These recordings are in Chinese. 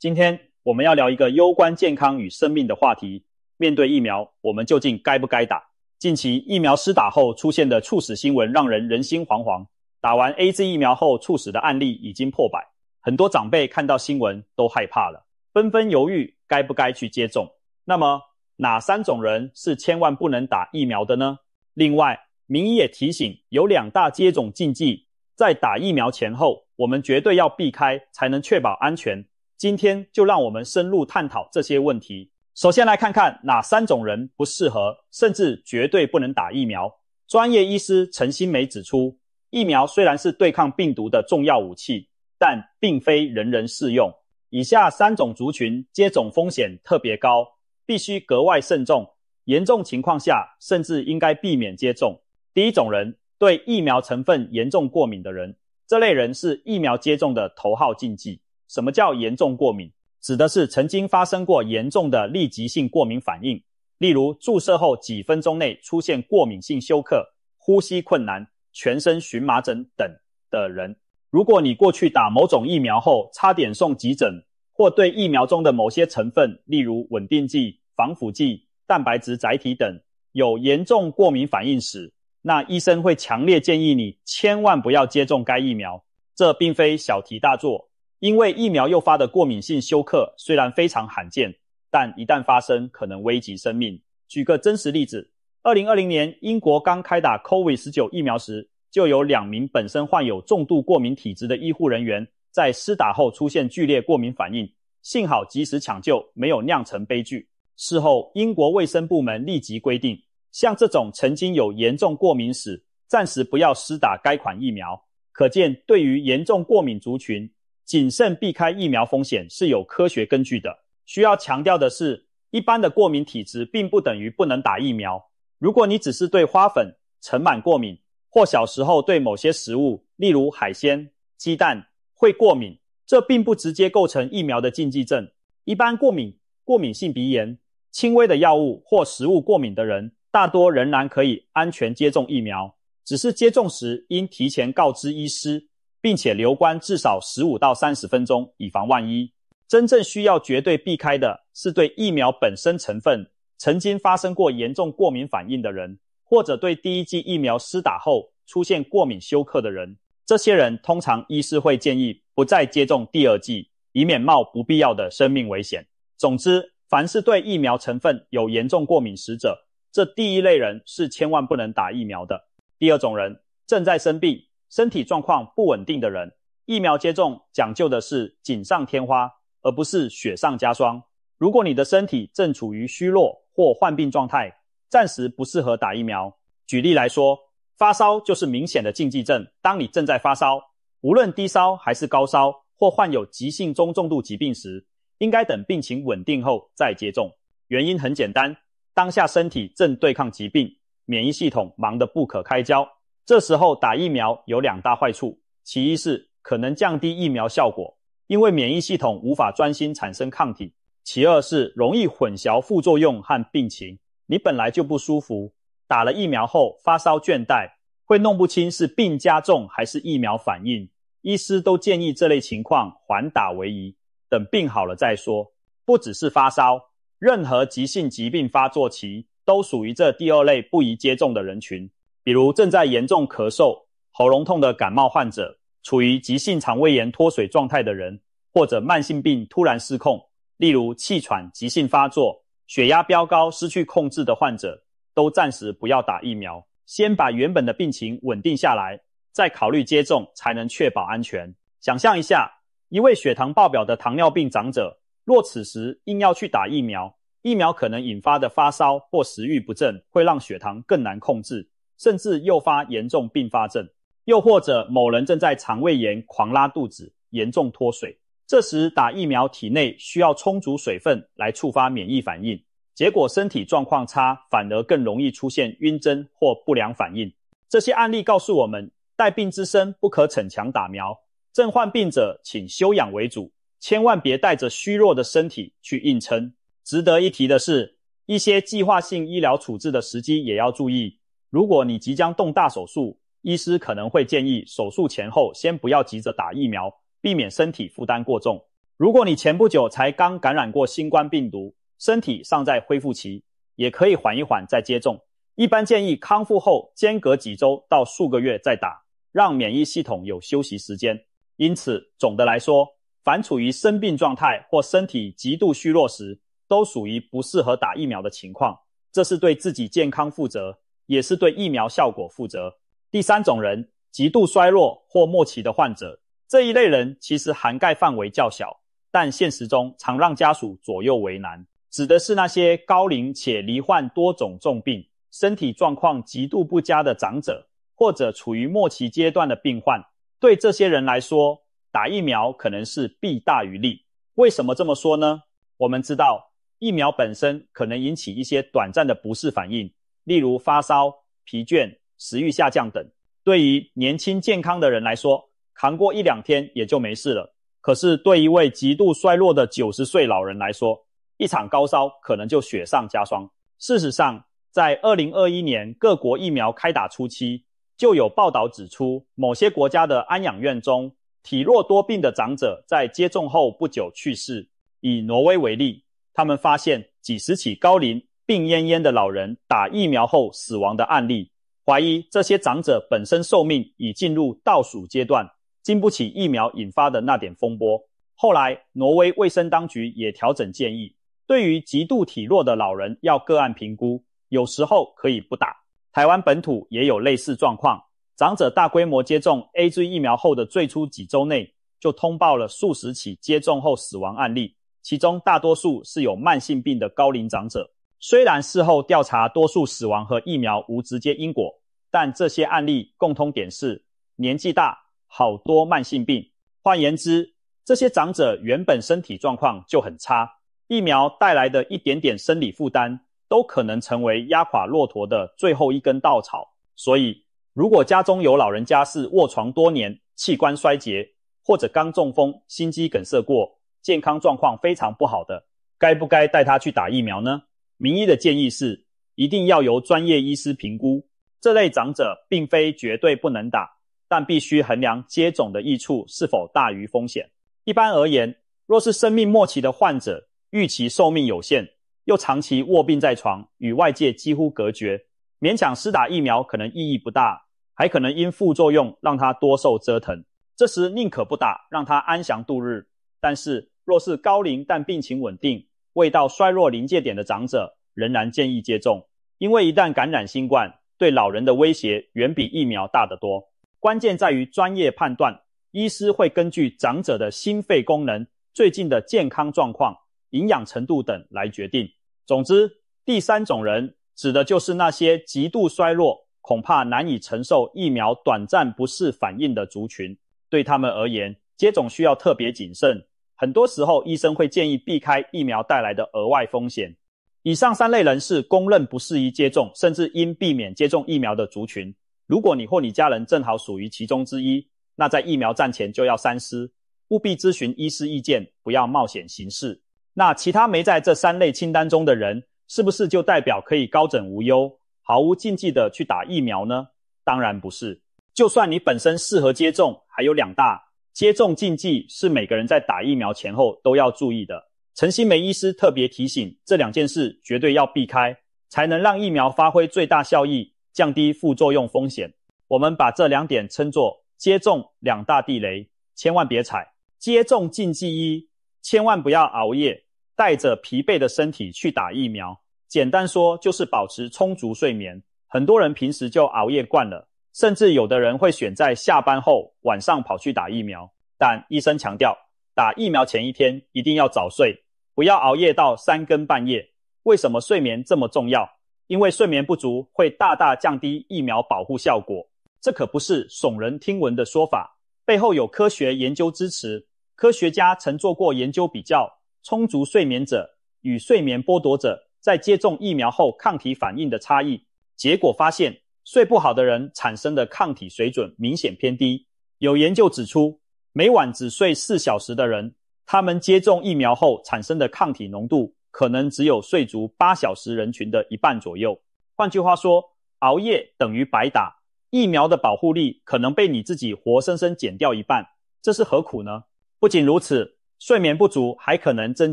今天我们要聊一个攸关健康与生命的话题。面对疫苗，我们究竟该不该打？近期疫苗施打后出现的猝死新闻，让人人心惶惶。打完 A Z 疫苗后猝死的案例已经破百，很多长辈看到新闻都害怕了，纷纷犹豫该不该去接种。那么，哪三种人是千万不能打疫苗的呢？另外，名医也提醒，有两大接种禁忌，在打疫苗前后，我们绝对要避开，才能确保安全。今天就让我们深入探讨这些问题。首先来看看哪三种人不适合，甚至绝对不能打疫苗。专业医师陈新梅指出，疫苗虽然是对抗病毒的重要武器，但并非人人适用。以下三种族群接种风险特别高，必须格外慎重，严重情况下甚至应该避免接种。第一种人，对疫苗成分严重过敏的人，这类人是疫苗接种的头号禁忌。什么叫严重过敏？指的是曾经发生过严重的立即性过敏反应，例如注射后几分钟内出现过敏性休克、呼吸困难、全身荨麻疹等的人。如果你过去打某种疫苗后差点送急诊，或对疫苗中的某些成分，例如稳定剂、防腐剂、蛋白质载体等有严重过敏反应时，那医生会强烈建议你千万不要接种该疫苗。这并非小题大做。因为疫苗诱发的过敏性休克虽然非常罕见，但一旦发生，可能危及生命。举个真实例子，2020年英国刚开打 COVID-19 疫苗时，就有两名本身患有重度过敏体质的医护人员在施打后出现剧烈过敏反应，幸好及时抢救，没有酿成悲剧。事后，英国卫生部门立即规定，像这种曾经有严重过敏史，暂时不要施打该款疫苗。可见，对于严重过敏族群，谨慎避开疫苗风险是有科学根据的。需要强调的是，一般的过敏体质并不等于不能打疫苗。如果你只是对花粉、尘螨过敏，或小时候对某些食物，例如海鲜、鸡蛋，会过敏，这并不直接构成疫苗的禁忌症。一般过敏、过敏性鼻炎、轻微的药物或食物过敏的人，大多仍然可以安全接种疫苗，只是接种时应提前告知医师。并且留观至少十五到三十分钟，以防万一。真正需要绝对避开的是对疫苗本身成分曾经发生过严重过敏反应的人，或者对第一剂疫苗施打后出现过敏休克的人。这些人通常医师会建议不再接种第二剂，以免冒不必要的生命危险。总之，凡是对疫苗成分有严重过敏史者，这第一类人是千万不能打疫苗的。第二种人正在生病。身体状况不稳定的人，疫苗接种讲究的是锦上添花，而不是雪上加霜。如果你的身体正处于虚弱或患病状态，暂时不适合打疫苗。举例来说，发烧就是明显的禁忌症。当你正在发烧，无论低烧还是高烧，或患有急性中重度疾病时，应该等病情稳定后再接种。原因很简单，当下身体正对抗疾病，免疫系统忙得不可开交。这时候打疫苗有两大坏处，其一是可能降低疫苗效果，因为免疫系统无法专心产生抗体；其二是容易混淆副作用和病情。你本来就不舒服，打了疫苗后发烧、倦怠，会弄不清是病加重还是疫苗反应。医师都建议这类情况缓打为宜，等病好了再说。不只是发烧，任何急性疾病发作期都属于这第二类不宜接种的人群。比如正在严重咳嗽、喉咙痛的感冒患者，处于急性肠胃炎脱水状态的人，或者慢性病突然失控，例如气喘急性发作、血压飙高失去控制的患者，都暂时不要打疫苗，先把原本的病情稳定下来，再考虑接种，才能确保安全。想象一下，一位血糖爆表的糖尿病长者，若此时硬要去打疫苗，疫苗可能引发的发烧或食欲不振，会让血糖更难控制。甚至诱发严重并发症，又或者某人正在肠胃炎、狂拉肚子、严重脱水，这时打疫苗，体内需要充足水分来触发免疫反应，结果身体状况差，反而更容易出现晕针或不良反应。这些案例告诉我们，带病之身不可逞强打苗，正患病者请休养为主，千万别带着虚弱的身体去硬撑。值得一提的是，一些计划性医疗处置的时机也要注意。如果你即将动大手术，医师可能会建议手术前后先不要急着打疫苗，避免身体负担过重。如果你前不久才刚感染过新冠病毒，身体尚在恢复期，也可以缓一缓再接种。一般建议康复后间隔几周到数个月再打，让免疫系统有休息时间。因此，总的来说，凡处于生病状态或身体极度虚弱时，都属于不适合打疫苗的情况。这是对自己健康负责。也是对疫苗效果负责。第三种人，极度衰弱或末期的患者，这一类人其实涵盖范围较小，但现实中常让家属左右为难。指的是那些高龄且罹患多种重病、身体状况极度不佳的长者，或者处于末期阶段的病患。对这些人来说，打疫苗可能是弊大于利。为什么这么说呢？我们知道，疫苗本身可能引起一些短暂的不适反应。例如发烧、疲倦、食欲下降等，对于年轻健康的人来说，扛过一两天也就没事了。可是对一位极度衰弱的九十岁老人来说，一场高烧可能就雪上加霜。事实上，在二零二一年各国疫苗开打初期，就有报道指出，某些国家的安养院中体弱多病的长者在接种后不久去世。以挪威为例，他们发现几十起高龄。病恹恹的老人打疫苗后死亡的案例，怀疑这些长者本身寿命已进入倒数阶段，经不起疫苗引发的那点风波。后来，挪威卫生当局也调整建议，对于极度体弱的老人要个案评估，有时候可以不打。台湾本土也有类似状况，长者大规模接种 A J 疫苗后的最初几周内，就通报了数十起接种后死亡案例，其中大多数是有慢性病的高龄长者。虽然事后调查多数死亡和疫苗无直接因果，但这些案例共通点是年纪大、好多慢性病。换言之，这些长者原本身体状况就很差，疫苗带来的一点点生理负担，都可能成为压垮骆驼的最后一根稻草。所以，如果家中有老人家是卧床多年、器官衰竭，或者刚中风、心肌梗塞过，健康状况非常不好的，该不该带他去打疫苗呢？名医的建议是，一定要由专业医师评估。这类长者并非绝对不能打，但必须衡量接种的益处是否大于风险。一般而言，若是生命末期的患者，预期寿命有限，又长期卧病在床，与外界几乎隔绝，勉强施打疫苗可能意义不大，还可能因副作用让他多受折腾。这时宁可不打，让他安详度日。但是，若是高龄但病情稳定，未到衰弱临界点的长者，仍然建议接种，因为一旦感染新冠，对老人的威胁远比疫苗大得多。关键在于专业判断，医师会根据长者的心肺功能、最近的健康状况、营养程度等来决定。总之，第三种人指的就是那些极度衰弱，恐怕难以承受疫苗短暂不适反应的族群，对他们而言，接种需要特别谨慎。很多时候，医生会建议避开疫苗带来的额外风险。以上三类人是公认不适宜接种，甚至应避免接种疫苗的族群。如果你或你家人正好属于其中之一，那在疫苗战前就要三思，务必咨询医师意见，不要冒险行事。那其他没在这三类清单中的人，是不是就代表可以高枕无忧、毫无禁忌的去打疫苗呢？当然不是。就算你本身适合接种，还有两大。接种禁忌是每个人在打疫苗前后都要注意的。陈新梅医师特别提醒，这两件事绝对要避开，才能让疫苗发挥最大效益，降低副作用风险。我们把这两点称作接种两大地雷，千万别踩。接种禁忌一，千万不要熬夜，带着疲惫的身体去打疫苗。简单说，就是保持充足睡眠。很多人平时就熬夜惯了。甚至有的人会选在下班后晚上跑去打疫苗，但医生强调，打疫苗前一天一定要早睡，不要熬夜到三更半夜。为什么睡眠这么重要？因为睡眠不足会大大降低疫苗保护效果，这可不是耸人听闻的说法，背后有科学研究支持。科学家曾做过研究，比较充足睡眠者与睡眠剥夺者在接种疫苗后抗体反应的差异，结果发现。睡不好的人产生的抗体水准明显偏低。有研究指出，每晚只睡四小时的人，他们接种疫苗后产生的抗体浓度可能只有睡足八小时人群的一半左右。换句话说，熬夜等于白打，疫苗的保护力可能被你自己活生生减掉一半。这是何苦呢？不仅如此，睡眠不足还可能增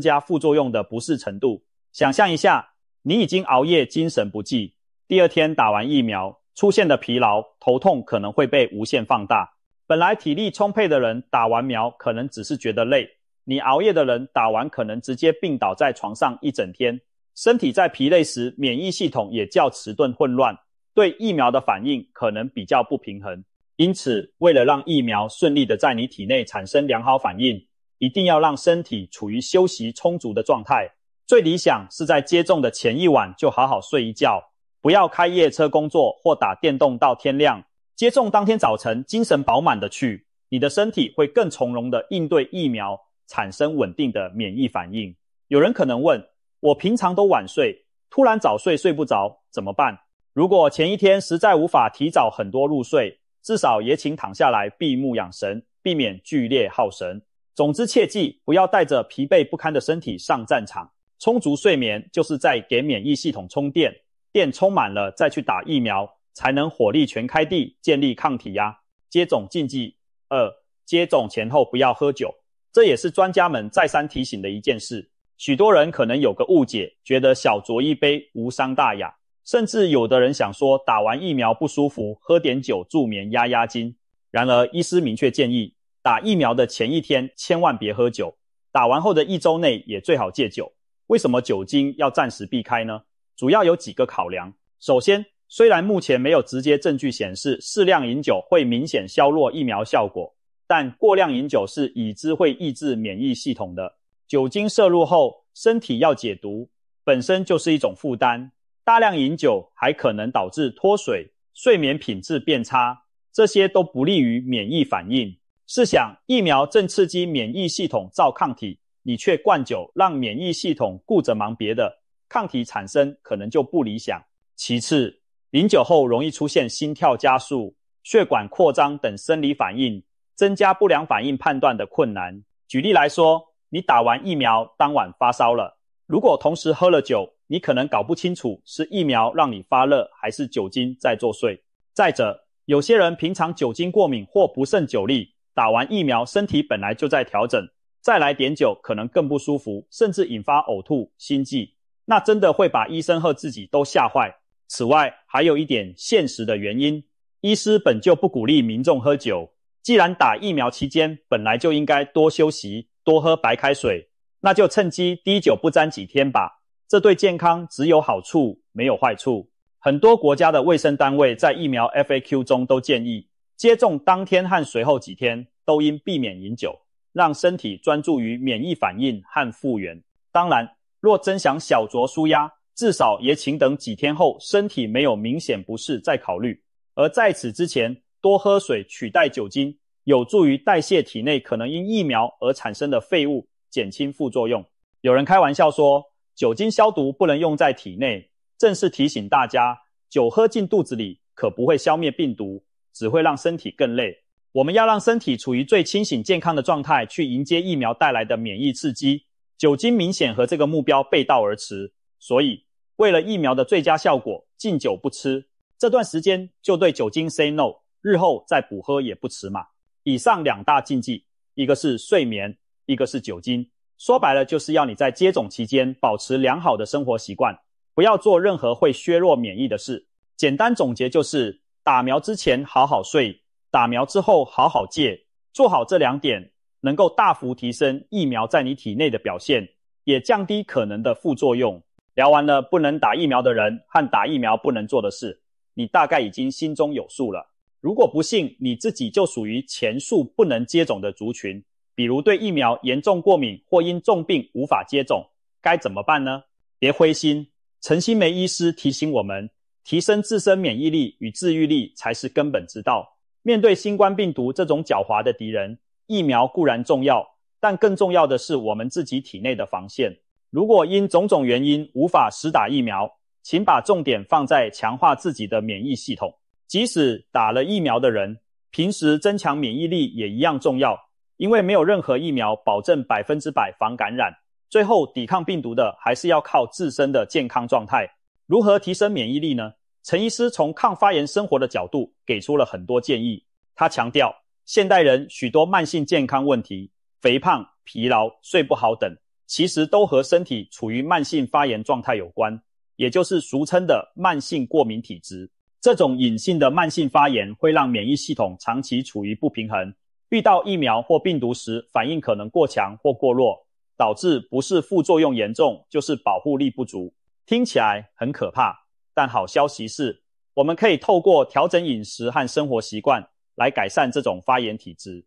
加副作用的不适程度。想象一下，你已经熬夜，精神不济。第二天打完疫苗，出现的疲劳、头痛可能会被无限放大。本来体力充沛的人打完苗，可能只是觉得累；你熬夜的人打完，可能直接病倒在床上一整天。身体在疲累时，免疫系统也较迟钝、混乱，对疫苗的反应可能比较不平衡。因此，为了让疫苗顺利的在你体内产生良好反应，一定要让身体处于休息充足的状态。最理想是在接种的前一晚就好好睡一觉。不要开夜车工作或打电动到天亮。接种当天早晨精神饱满的去，你的身体会更从容的应对疫苗，产生稳定的免疫反应。有人可能问：我平常都晚睡，突然早睡睡不着怎么办？如果前一天实在无法提早很多入睡，至少也请躺下来闭目养神，避免剧烈耗神。总之，切记不要带着疲惫不堪的身体上战场。充足睡眠就是在给免疫系统充电。电充满了再去打疫苗，才能火力全开地建立抗体呀。接种禁忌二，接种前后不要喝酒，这也是专家们再三提醒的一件事。许多人可能有个误解，觉得小酌一杯无伤大雅，甚至有的人想说打完疫苗不舒服，喝点酒助眠压压惊。然而，医师明确建议，打疫苗的前一天千万别喝酒，打完后的一周内也最好戒酒。为什么酒精要暂时避开呢？主要有几个考量。首先，虽然目前没有直接证据显示适量饮酒会明显削弱疫苗效果，但过量饮酒是已知会抑制免疫系统的。酒精摄入后，身体要解毒，本身就是一种负担。大量饮酒还可能导致脱水、睡眠品质变差，这些都不利于免疫反应。试想，疫苗正刺激免疫系统造抗体，你却灌酒，让免疫系统顾着忙别的。抗体产生可能就不理想。其次，饮酒后容易出现心跳加速、血管扩张等生理反应，增加不良反应判断的困难。举例来说，你打完疫苗当晚发烧了，如果同时喝了酒，你可能搞不清楚是疫苗让你发热，还是酒精在作祟。再者，有些人平常酒精过敏或不胜酒力，打完疫苗身体本来就在调整，再来点酒可能更不舒服，甚至引发呕吐、心悸。那真的会把医生和自己都吓坏。此外，还有一点现实的原因：医师本就不鼓励民众喝酒。既然打疫苗期间本来就应该多休息、多喝白开水，那就趁机滴酒不沾几天吧。这对健康只有好处，没有坏处。很多国家的卫生单位在疫苗 FAQ 中都建议，接种当天和随后几天都应避免饮酒，让身体专注于免疫反应和复原。当然。若真想小酌舒压，至少也请等几天后身体没有明显不适再考虑。而在此之前，多喝水取代酒精，有助于代谢体内可能因疫苗而产生的废物，减轻副作用。有人开玩笑说，酒精消毒不能用在体内，正是提醒大家，酒喝进肚子里可不会消灭病毒，只会让身体更累。我们要让身体处于最清醒、健康的状态，去迎接疫苗带来的免疫刺激。酒精明显和这个目标背道而驰，所以为了疫苗的最佳效果，敬酒不吃，这段时间就对酒精 say no，日后再补喝也不迟嘛。以上两大禁忌，一个是睡眠，一个是酒精。说白了，就是要你在接种期间保持良好的生活习惯，不要做任何会削弱免疫的事。简单总结就是：打苗之前好好睡，打苗之后好好戒，做好这两点。能够大幅提升疫苗在你体内的表现，也降低可能的副作用。聊完了不能打疫苗的人和打疫苗不能做的事，你大概已经心中有数了。如果不信，你自己就属于前述不能接种的族群，比如对疫苗严重过敏或因重病无法接种，该怎么办呢？别灰心，陈新梅医师提醒我们，提升自身免疫力与治愈力才是根本之道。面对新冠病毒这种狡猾的敌人。疫苗固然重要，但更重要的是我们自己体内的防线。如果因种种原因无法实打疫苗，请把重点放在强化自己的免疫系统。即使打了疫苗的人，平时增强免疫力也一样重要，因为没有任何疫苗保证百分之百防感染。最后，抵抗病毒的还是要靠自身的健康状态。如何提升免疫力呢？陈医师从抗发炎生活的角度给出了很多建议。他强调。现代人许多慢性健康问题，肥胖、疲劳、睡不好等，其实都和身体处于慢性发炎状态有关，也就是俗称的慢性过敏体质。这种隐性的慢性发炎会让免疫系统长期处于不平衡，遇到疫苗或病毒时，反应可能过强或过弱，导致不是副作用严重，就是保护力不足。听起来很可怕，但好消息是，我们可以透过调整饮食和生活习惯。来改善这种发炎体质。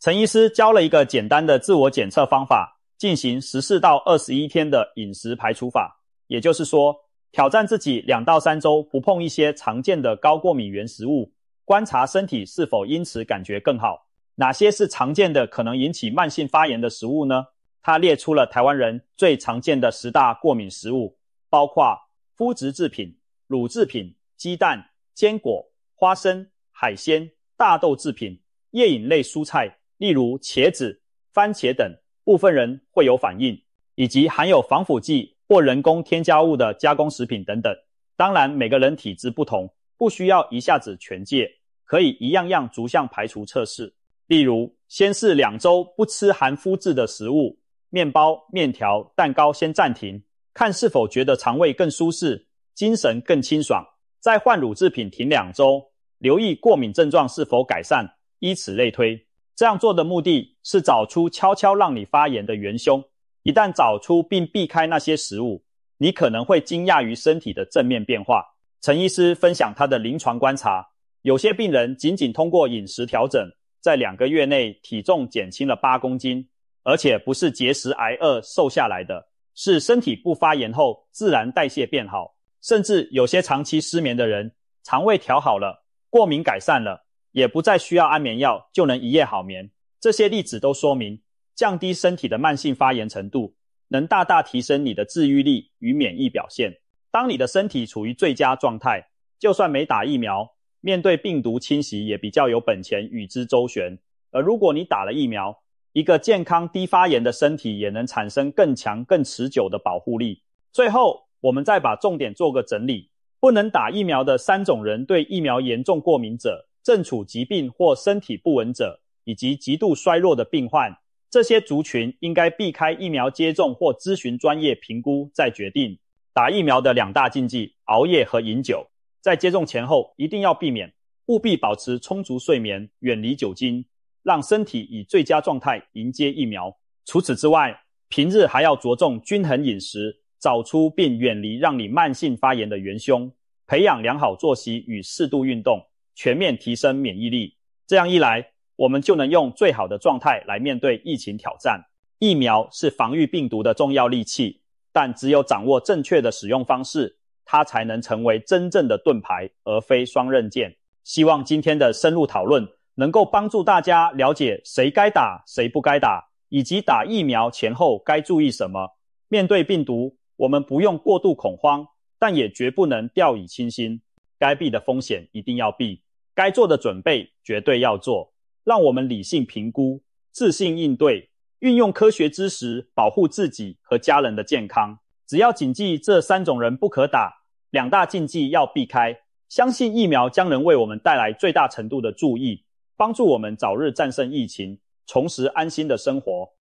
陈医师教了一个简单的自我检测方法，进行十四到二十一天的饮食排除法，也就是说，挑战自己两到三周不碰一些常见的高过敏原食物，观察身体是否因此感觉更好。哪些是常见的可能引起慢性发炎的食物呢？他列出了台湾人最常见的十大过敏食物，包括麸质制品、乳制品、鸡蛋、坚果、花生、海鲜。大豆制品、夜饮类蔬菜，例如茄子、番茄等，部分人会有反应，以及含有防腐剂或人工添加物的加工食品等等。当然，每个人体质不同，不需要一下子全戒，可以一样样逐项排除测试。例如，先是两周不吃含麸质的食物，面包、面条、蛋糕先暂停，看是否觉得肠胃更舒适、精神更清爽，再换乳制品停两周。留意过敏症状是否改善，依此类推。这样做的目的是找出悄悄让你发炎的元凶。一旦找出并避开那些食物，你可能会惊讶于身体的正面变化。陈医师分享他的临床观察：有些病人仅仅通过饮食调整，在两个月内体重减轻了八公斤，而且不是节食挨饿瘦下来的，是身体不发炎后自然代谢变好。甚至有些长期失眠的人，肠胃调好了。过敏改善了，也不再需要安眠药就能一夜好眠。这些例子都说明，降低身体的慢性发炎程度，能大大提升你的治愈力与免疫表现。当你的身体处于最佳状态，就算没打疫苗，面对病毒侵袭也比较有本钱与之周旋。而如果你打了疫苗，一个健康低发炎的身体也能产生更强、更持久的保护力。最后，我们再把重点做个整理。不能打疫苗的三种人：对疫苗严重过敏者、正处疾病或身体不稳者，以及极度衰弱的病患。这些族群应该避开疫苗接种或咨询专业评估再决定。打疫苗的两大禁忌：熬夜和饮酒。在接种前后一定要避免，务必保持充足睡眠，远离酒精，让身体以最佳状态迎接疫苗。除此之外，平日还要着重均衡饮食。找出并远离让你慢性发炎的元凶，培养良好作息与适度运动，全面提升免疫力。这样一来，我们就能用最好的状态来面对疫情挑战。疫苗是防御病毒的重要利器，但只有掌握正确的使用方式，它才能成为真正的盾牌，而非双刃剑。希望今天的深入讨论能够帮助大家了解谁该打、谁不该打，以及打疫苗前后该注意什么。面对病毒。我们不用过度恐慌，但也绝不能掉以轻心。该避的风险一定要避，该做的准备绝对要做。让我们理性评估，自信应对，运用科学知识保护自己和家人的健康。只要谨记这三种人不可打，两大禁忌要避开。相信疫苗将能为我们带来最大程度的注意，帮助我们早日战胜疫情，重拾安心的生活。